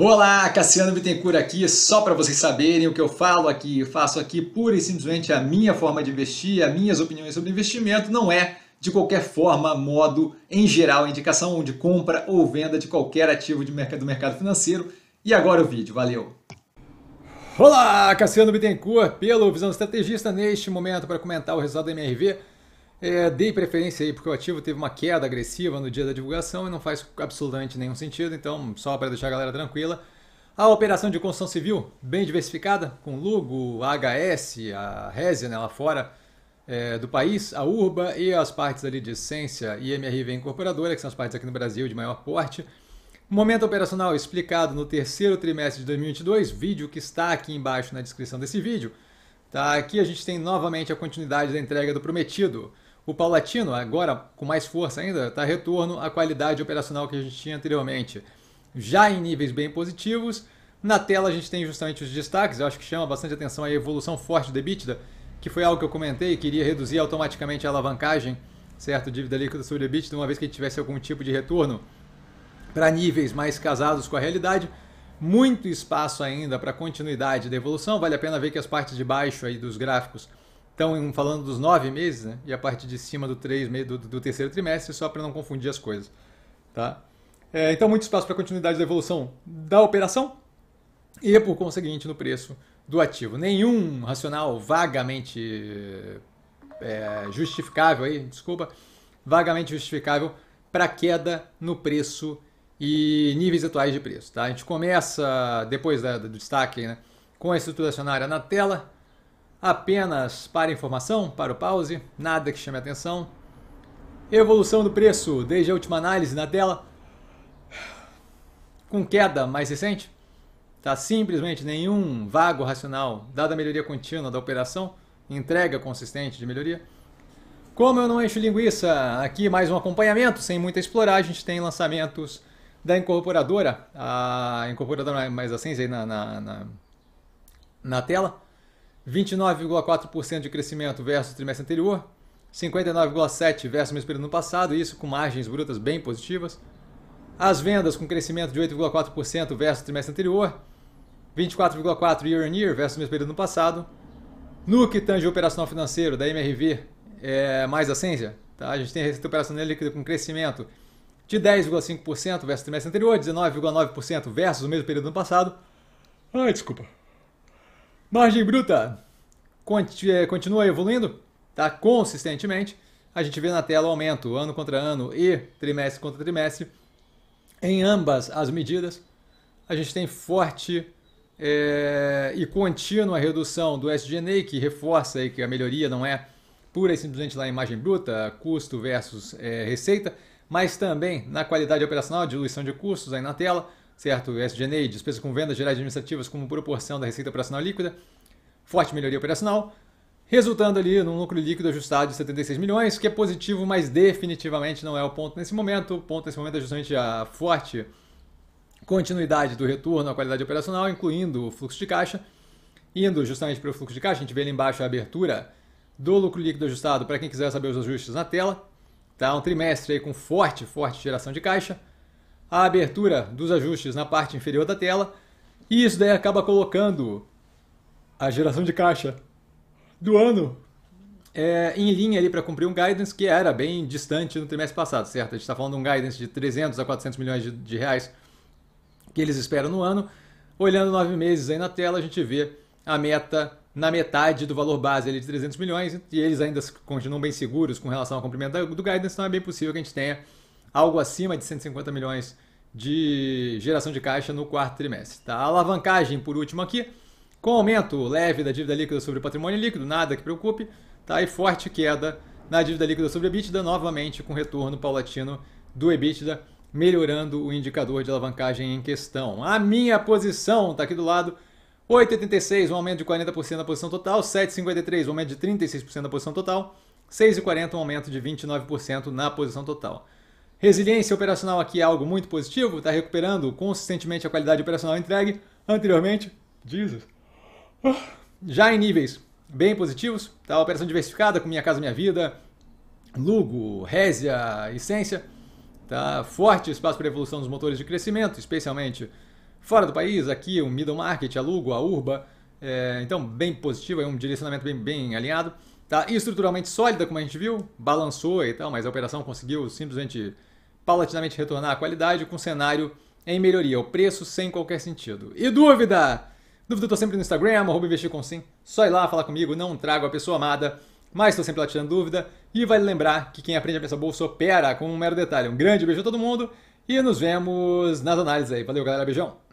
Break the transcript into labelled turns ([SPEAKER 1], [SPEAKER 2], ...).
[SPEAKER 1] Olá, Cassiano Bittencourt aqui, só para vocês saberem o que eu falo aqui, eu faço aqui pura e simplesmente a minha forma de investir, as minhas opiniões sobre investimento, não é de qualquer forma, modo, em geral, indicação de compra ou venda de qualquer ativo de mercado, do mercado financeiro. E agora o vídeo, valeu! Olá, Cassiano Bittencourt, pelo Visão Estrategista, neste momento para comentar o resultado da MRV é, dei preferência aí porque o ativo teve uma queda agressiva no dia da divulgação e não faz absolutamente nenhum sentido, então só para deixar a galera tranquila. A operação de construção civil, bem diversificada, com Lugo, a HS, a Resia né, lá fora é, do país, a Urba e as partes ali de Essência e MRV Incorporadora, que são as partes aqui no Brasil de maior porte. Momento operacional explicado no terceiro trimestre de 2022, vídeo que está aqui embaixo na descrição desse vídeo. Tá, aqui a gente tem novamente a continuidade da entrega do prometido. O Paulatino, agora com mais força ainda, está retorno à qualidade operacional que a gente tinha anteriormente. Já em níveis bem positivos, na tela a gente tem justamente os destaques, eu acho que chama bastante atenção a evolução forte do EBITDA, que foi algo que eu comentei, queria reduzir automaticamente a alavancagem, certo, dívida líquida sobre EBITDA, uma vez que a gente tivesse algum tipo de retorno para níveis mais casados com a realidade. Muito espaço ainda para continuidade da evolução, vale a pena ver que as partes de baixo aí dos gráficos então, falando dos nove meses, né? E a parte de cima do, três, do, do terceiro trimestre, só para não confundir as coisas, tá? É, então, muito espaço para continuidade da evolução da operação e, por conseguinte, no preço do ativo. Nenhum racional vagamente é, justificável aí, desculpa, vagamente justificável para queda no preço e níveis atuais de preço, tá? A gente começa depois da, do destaque, né? Com a estrutura acionária na tela, Apenas para informação, para o pause, nada que chame atenção. Evolução do preço desde a última análise na tela. Com queda mais recente, tá simplesmente nenhum vago racional, dada a melhoria contínua da operação, entrega consistente de melhoria. Como eu não encho linguiça, aqui mais um acompanhamento, sem muita explorar, a gente tem lançamentos da incorporadora, a incorporadora é mais assim na, na, na, na tela. 29,4% de crescimento versus o trimestre anterior, 59,7% versus o mesmo período no passado, isso com margens brutas bem positivas. As vendas com crescimento de 8,4% versus o trimestre anterior, 24,4% year on year versus o mesmo período no passado. No que tange operacional financeiro da MRV, é mais Ascensia, tá? a gente tem a receita operacional líquida com crescimento de 10,5% versus o trimestre anterior, 19,9% versus o mesmo período no passado. Ai, desculpa. Margem bruta é, continua evoluindo tá? consistentemente. A gente vê na tela o aumento ano contra ano e trimestre contra trimestre. Em ambas as medidas, a gente tem forte é, e contínua redução do SG&A, que reforça aí que a melhoria não é pura e simplesmente lá em margem bruta, custo versus é, receita, mas também na qualidade operacional, diluição de custos aí na tela, certo? O SG&A, despesa com vendas gerais administrativas como proporção da receita operacional líquida, forte melhoria operacional, resultando ali num lucro líquido ajustado de 76 milhões, que é positivo, mas definitivamente não é o ponto nesse momento. O ponto nesse momento é justamente a forte continuidade do retorno à qualidade operacional, incluindo o fluxo de caixa. Indo justamente para o fluxo de caixa, a gente vê ali embaixo a abertura do lucro líquido ajustado para quem quiser saber os ajustes na tela. Tá um trimestre aí com forte, forte geração de caixa a abertura dos ajustes na parte inferior da tela e isso daí acaba colocando a geração de caixa do ano é, em linha ali para cumprir um guidance que era bem distante no trimestre passado, certo? A gente está falando de um guidance de 300 a 400 milhões de, de, reais que eles esperam no ano. Olhando nove meses aí na tela, a gente vê a meta na metade do valor base ali de 300 milhões e eles ainda continuam bem seguros com relação ao cumprimento do guidance, então é bem possível que a gente tenha algo acima de 150 milhões de geração de caixa no quarto trimestre. Tá? A alavancagem, por último aqui, com aumento leve da dívida líquida sobre o patrimônio líquido, nada que preocupe, tá? e forte queda na dívida líquida sobre a EBITDA, novamente com retorno paulatino do EBITDA, melhorando o indicador de alavancagem em questão. A minha posição está aqui do lado, 8,86, um aumento de 40% da posição total, 7,53, um aumento de 36% da posição total, 6,40, um aumento de 29% na posição total. Resiliência operacional aqui é algo muito positivo, está recuperando consistentemente a qualidade operacional entregue anteriormente. Jesus. Já em níveis bem positivos, tá? operação diversificada com Minha Casa Minha Vida, Lugo, Résia, Essência, tá? Forte espaço para evolução dos motores de crescimento, especialmente fora do país, aqui o middle market, a Lugo, a Urba, é, então bem positivo, é um direcionamento bem, bem alinhado. Tá estruturalmente sólida, como a gente viu, balançou e tal, mas a operação conseguiu simplesmente paulatinamente retornar à qualidade com cenário em melhoria, o preço sem qualquer sentido. E dúvida? Dúvida eu tô sempre no Instagram, arroba investir com sim. Só ir lá falar comigo, não trago a pessoa amada, mas estou sempre lá tirando dúvida. E vale lembrar que quem aprende a pensar bolsa opera com um mero detalhe. Um grande beijo a todo mundo e nos vemos nas análises aí. Valeu, galera. Beijão.